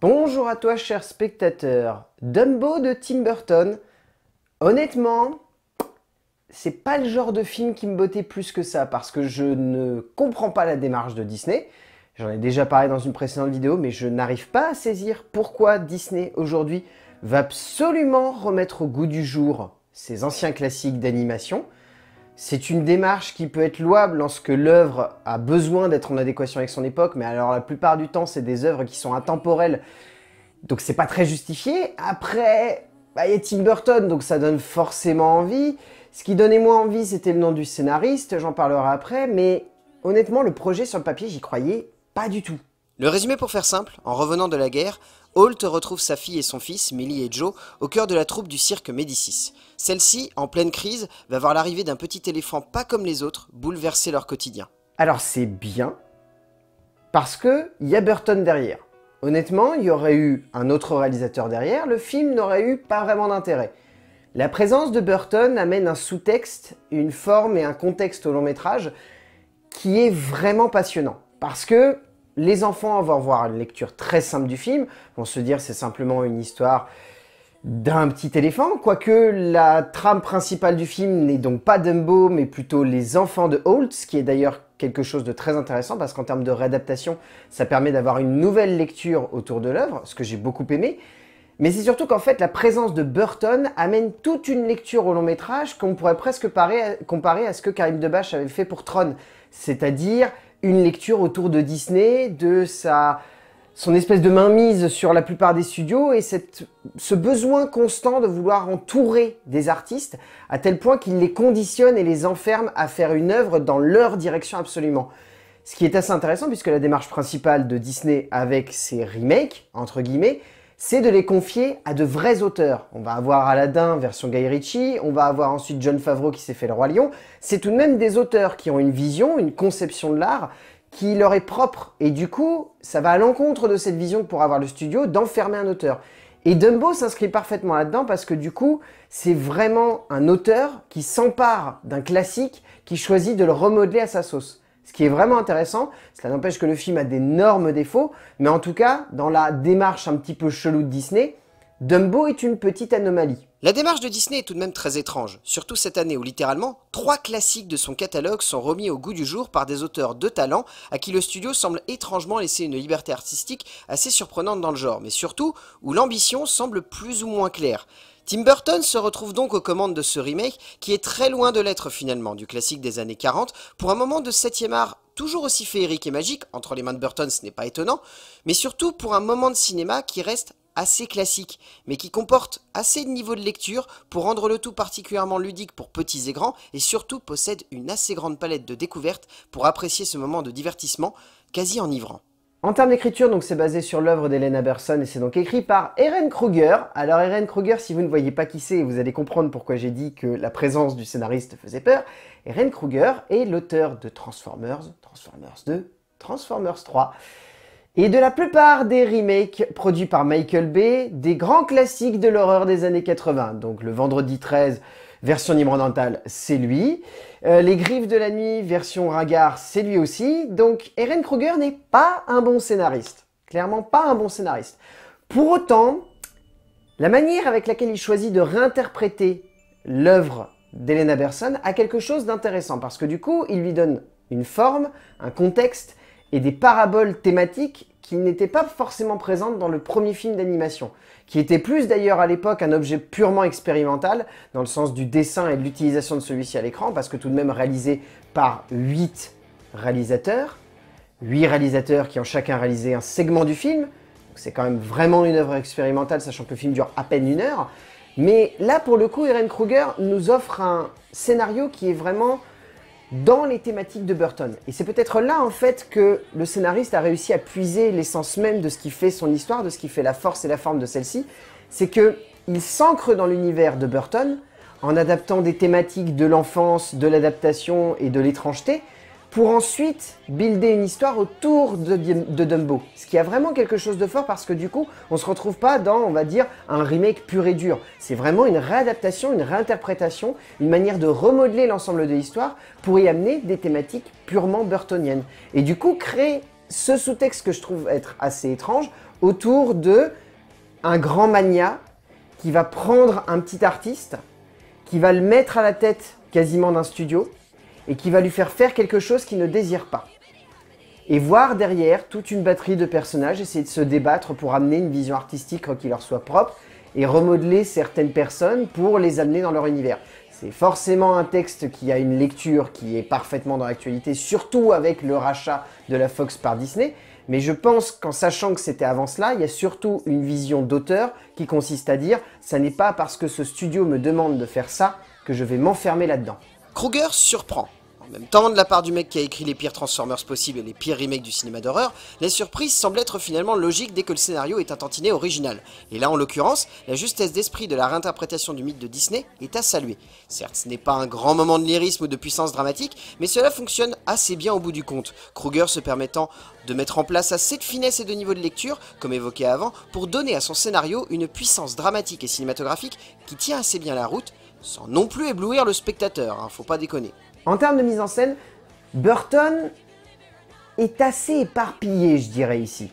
Bonjour à toi cher spectateur, Dumbo de Tim Burton. Honnêtement, c'est pas le genre de film qui me bottait plus que ça parce que je ne comprends pas la démarche de Disney. J'en ai déjà parlé dans une précédente vidéo, mais je n'arrive pas à saisir pourquoi Disney aujourd'hui va absolument remettre au goût du jour ses anciens classiques d'animation c'est une démarche qui peut être louable lorsque l'œuvre a besoin d'être en adéquation avec son époque, mais alors la plupart du temps, c'est des œuvres qui sont intemporelles, donc c'est pas très justifié. Après, bah, il y a Tim Burton, donc ça donne forcément envie. Ce qui donnait moins envie, c'était le nom du scénariste, j'en parlerai après, mais honnêtement, le projet sur le papier, j'y croyais pas du tout. Le résumé pour faire simple, en revenant de la guerre, Holt retrouve sa fille et son fils, Millie et Joe, au cœur de la troupe du cirque Médicis. Celle-ci, en pleine crise, va voir l'arrivée d'un petit éléphant pas comme les autres bouleverser leur quotidien. Alors c'est bien, parce que y a Burton derrière. Honnêtement, il y aurait eu un autre réalisateur derrière, le film n'aurait eu pas vraiment d'intérêt. La présence de Burton amène un sous-texte, une forme et un contexte au long métrage qui est vraiment passionnant. Parce que les enfants vont voir une lecture très simple du film, vont se dire c'est simplement une histoire d'un petit éléphant, quoique la trame principale du film n'est donc pas Dumbo, mais plutôt les enfants de Holt, ce qui est d'ailleurs quelque chose de très intéressant parce qu'en termes de réadaptation, ça permet d'avoir une nouvelle lecture autour de l'œuvre, ce que j'ai beaucoup aimé. Mais c'est surtout qu'en fait, la présence de Burton amène toute une lecture au long métrage qu'on pourrait presque comparer à, ce que Karim Debache avait fait pour Tron, c'est-à-dire une lecture autour de Disney, de sa, son espèce de mainmise sur la plupart des studios et ce besoin constant de vouloir entourer des artistes à tel point qu'il les conditionne et les enferme à faire une œuvre dans leur direction absolument. Ce qui est assez intéressant puisque la démarche principale de Disney avec ses remakes, entre guillemets, c'est de les confier à de vrais auteurs. On va avoir Aladdin version Guy Ritchie, on va avoir ensuite John Favreau qui s'est fait le roi lion. C'est tout de même des auteurs qui ont une vision, une conception de l'art qui leur est propre. Et du coup, ça va à l'encontre de cette vision pour avoir le studio d'enfermer un auteur. Et Dumbo s'inscrit parfaitement là-dedans parce que du coup, c'est vraiment un auteur qui s'empare d'un classique, qui choisit de le remodeler à sa sauce. Ce qui est vraiment intéressant, cela n'empêche que le film a d'énormes défauts, mais en tout cas, dans la démarche un petit peu chelou de Disney, Dumbo est une petite anomalie. La démarche de Disney est tout de même très étrange, surtout cette année où littéralement trois classiques de son catalogue sont remis au goût du jour par des auteurs de talent à qui le studio semble étrangement laisser une liberté artistique assez surprenante dans le genre, mais surtout où l'ambition semble plus ou moins claire. Tim Burton se retrouve donc aux commandes de ce remake, qui est très loin de l'être finalement du classique des années 40, pour un moment de 7ème art toujours aussi féerique et magique, entre les mains de Burton ce n'est pas étonnant, mais surtout pour un moment de cinéma qui reste assez classique, mais qui comporte assez de niveaux de lecture pour rendre le tout particulièrement ludique pour petits et grands, et surtout possède une assez grande palette de découvertes pour apprécier ce moment de divertissement quasi enivrant. En termes d'écriture, donc c'est basé sur l'œuvre d'Hélène Aberson et c'est donc écrit par Eren Kruger. Alors Eren Kruger, si vous ne voyez pas qui c'est, vous allez comprendre pourquoi j'ai dit que la présence du scénariste faisait peur. Eren Kruger est l'auteur de Transformers, Transformers 2, Transformers 3 et de la plupart des remakes produits par Michael Bay, des grands classiques de l'horreur des années 80. Donc le vendredi 13, version Nimrodentale, c'est lui. Euh, les Griffes de la Nuit, version Ragar, c'est lui aussi. Donc Eren Kruger n'est pas un bon scénariste. Clairement pas un bon scénariste. Pour autant, la manière avec laquelle il choisit de réinterpréter l'œuvre d'Elena Berson a quelque chose d'intéressant parce que du coup, il lui donne une forme, un contexte et des paraboles thématiques qui n'était pas forcément présente dans le premier film d'animation, qui était plus d'ailleurs à l'époque un objet purement expérimental, dans le sens du dessin et de l'utilisation de celui-ci à l'écran, parce que tout de même réalisé par 8 réalisateurs, 8 réalisateurs qui ont chacun réalisé un segment du film, c'est quand même vraiment une œuvre expérimentale, sachant que le film dure à peine une heure, mais là pour le coup, Irene Kruger nous offre un scénario qui est vraiment dans les thématiques de Burton. Et c'est peut-être là en fait que le scénariste a réussi à puiser l'essence même de ce qui fait son histoire, de ce qui fait la force et la forme de celle-ci, c'est que il s'ancre dans l'univers de Burton en adaptant des thématiques de l'enfance, de l'adaptation et de l'étrangeté, pour ensuite builder une histoire autour de, Dumbo. Ce qui a vraiment quelque chose de fort parce que du coup, on se retrouve pas dans, on va dire, un remake pur et dur. C'est vraiment une réadaptation, une réinterprétation, une manière de remodeler l'ensemble de l'histoire pour y amener des thématiques purement burtoniennes. Et du coup, créer ce sous-texte que je trouve être assez étrange autour de un grand mania qui va prendre un petit artiste, qui va le mettre à la tête quasiment d'un studio, et qui va lui faire faire quelque chose qu'il ne désire pas. Et voir derrière toute une batterie de personnages essayer de se débattre pour amener une vision artistique qui leur soit propre et remodeler certaines personnes pour les amener dans leur univers. C'est forcément un texte qui a une lecture qui est parfaitement dans l'actualité, surtout avec le rachat de la Fox par Disney. Mais je pense qu'en sachant que c'était avant cela, il y a surtout une vision d'auteur qui consiste à dire « ça n'est pas parce que ce studio me demande de faire ça que je vais m'enfermer là-dedans ». Kruger surprend en même temps, de la part du mec qui a écrit les pires Transformers possibles et les pires remakes du cinéma d'horreur, la surprise semble être finalement logique dès que le scénario est un tantinet original. Et là, en l'occurrence, la justesse d'esprit de la réinterprétation du mythe de Disney est à saluer. Certes, ce n'est pas un grand moment de lyrisme ou de puissance dramatique, mais cela fonctionne assez bien au bout du compte, Kruger se permettant de mettre en place assez de finesse et de niveau de lecture, comme évoqué avant, pour donner à son scénario une puissance dramatique et cinématographique qui tient assez bien la route, sans non plus éblouir le spectateur, hein, faut pas déconner. En termes de mise en scène, Burton est assez éparpillé, je dirais ici.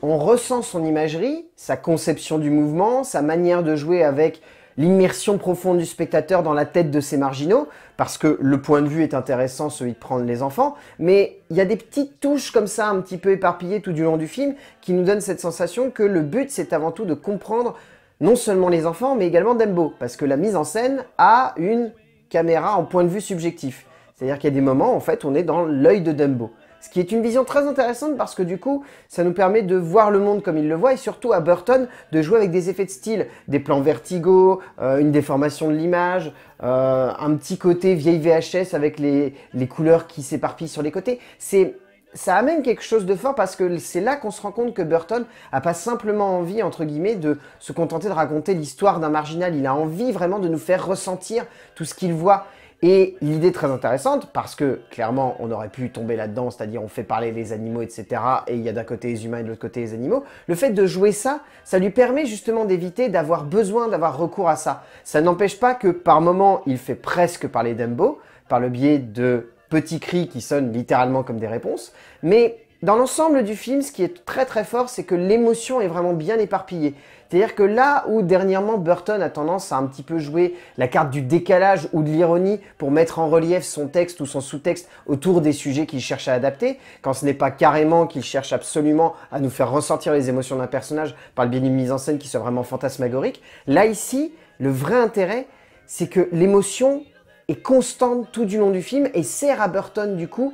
On ressent son imagerie, sa conception du mouvement, sa manière de jouer avec l'immersion profonde du spectateur dans la tête de ses marginaux, parce que le point de vue est intéressant, celui de prendre les enfants, mais il y a des petites touches comme ça, un petit peu éparpillées tout du long du film, qui nous donnent cette sensation que le but, c'est avant tout de comprendre non seulement les enfants, mais également Dembo, parce que la mise en scène a une caméra en point de vue subjectif. C'est-à-dire qu'il y a des moments, en fait, on est dans l'œil de Dumbo. Ce qui est une vision très intéressante parce que du coup, ça nous permet de voir le monde comme il le voit et surtout à Burton de jouer avec des effets de style, des plans vertigaux, euh, une déformation de l'image, euh, un petit côté vieille VHS avec les, les couleurs qui s'éparpillent sur les côtés. C'est ça amène quelque chose de fort parce que c'est là qu'on se rend compte que Burton a pas simplement envie, entre guillemets, de se contenter de raconter l'histoire d'un marginal. Il a envie vraiment de nous faire ressentir tout ce qu'il voit. Et l'idée très intéressante, parce que clairement on aurait pu tomber là-dedans, c'est-à-dire on fait parler les animaux, etc. Et il y a d'un côté les humains et de l'autre côté les animaux, le fait de jouer ça, ça lui permet justement d'éviter d'avoir besoin d'avoir recours à ça. Ça n'empêche pas que par moment il fait presque parler Dumbo par le biais de petits cris qui sonnent littéralement comme des réponses. Mais dans l'ensemble du film, ce qui est très très fort, c'est que l'émotion est vraiment bien éparpillée. C'est-à-dire que là où dernièrement Burton a tendance à un petit peu jouer la carte du décalage ou de l'ironie pour mettre en relief son texte ou son sous-texte autour des sujets qu'il cherche à adapter, quand ce n'est pas carrément qu'il cherche absolument à nous faire ressentir les émotions d'un personnage par le biais d'une mise en scène qui soit vraiment fantasmagorique, là ici, le vrai intérêt, c'est que l'émotion est constante tout du long du film et sert à Burton du coup,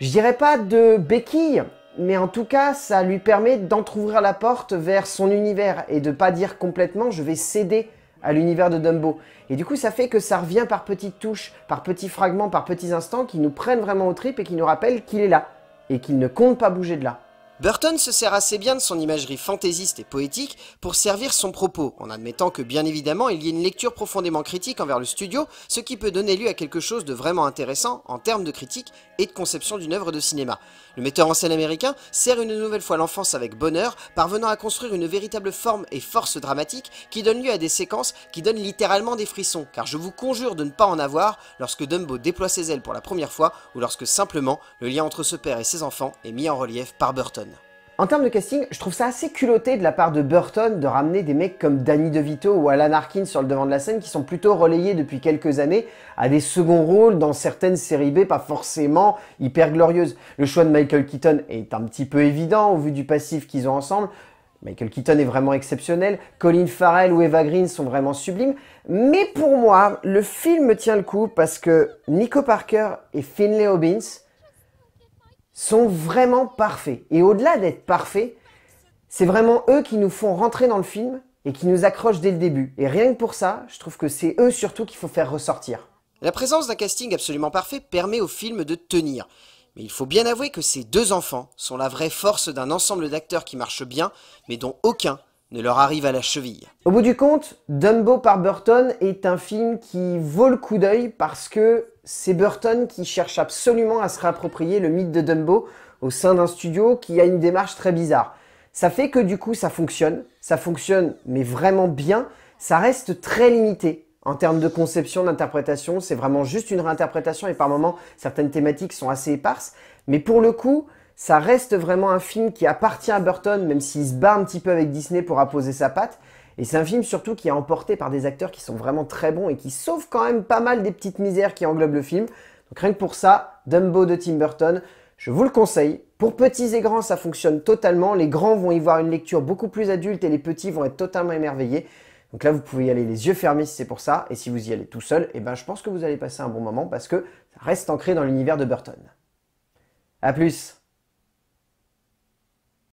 je dirais pas de béquille, mais en tout cas ça lui permet d'entrouvrir la porte vers son univers et de pas dire complètement je vais céder à l'univers de Dumbo. Et du coup, ça fait que ça revient par petites touches, par petits fragments, par petits instants qui nous prennent vraiment au trip et qui nous rappellent qu'il est là et qu'il ne compte pas bouger de là. Burton se sert assez bien de son imagerie fantaisiste et poétique pour servir son propos, en admettant que bien évidemment il y ait une lecture profondément critique envers le studio, ce qui peut donner lieu à quelque chose de vraiment intéressant en termes de critique et de conception d'une œuvre de cinéma. Le metteur en scène américain sert une nouvelle fois l'enfance avec bonheur, parvenant à construire une véritable forme et force dramatique qui donne lieu à des séquences qui donnent littéralement des frissons, car je vous conjure de ne pas en avoir lorsque Dumbo déploie ses ailes pour la première fois ou lorsque simplement le lien entre ce père et ses enfants est mis en relief par Burton. En termes de casting, je trouve ça assez culotté de la part de Burton de ramener des mecs comme Danny DeVito ou Alan Arkin sur le devant de la scène qui sont plutôt relayés depuis quelques années à des seconds rôles dans certaines séries B pas forcément hyper glorieuses. Le choix de Michael Keaton est un petit peu évident au vu du passif qu'ils ont ensemble. Michael Keaton est vraiment exceptionnel, Colin Farrell ou Eva Green sont vraiment sublimes, mais pour moi, le film tient le coup parce que Nico Parker et Finley Hobbins sont vraiment parfaits. Et au-delà d'être parfaits, c'est vraiment eux qui nous font rentrer dans le film et qui nous accrochent dès le début. Et rien que pour ça, je trouve que c'est eux surtout qu'il faut faire ressortir. La présence d'un casting absolument parfait permet au film de tenir. Mais il faut bien avouer que ces deux enfants sont la vraie force d'un ensemble d'acteurs qui marchent bien, mais dont aucun ne leur arrive à la cheville. Au bout du compte, Dumbo par Burton est un film qui vaut le coup d'œil parce que c'est Burton qui cherche absolument à se réapproprier le mythe de Dumbo au sein d'un studio qui a une démarche très bizarre. Ça fait que du coup ça fonctionne, ça fonctionne mais vraiment bien, ça reste très limité. En termes de conception, d'interprétation, c'est vraiment juste une réinterprétation et par moments certaines thématiques sont assez éparses. Mais pour le coup, ça reste vraiment un film qui appartient à Burton, même s'il se bat un petit peu avec Disney pour apposer sa patte. Et c'est un film surtout qui est emporté par des acteurs qui sont vraiment très bons et qui sauvent quand même pas mal des petites misères qui englobent le film. Donc rien que pour ça, Dumbo de Tim Burton, je vous le conseille. Pour petits et grands, ça fonctionne totalement. Les grands vont y voir une lecture beaucoup plus adulte et les petits vont être totalement émerveillés. Donc là, vous pouvez y aller les yeux fermés si c'est pour ça. Et si vous y allez tout seul, eh ben, je pense que vous allez passer un bon moment parce que ça reste ancré dans l'univers de Burton. A plus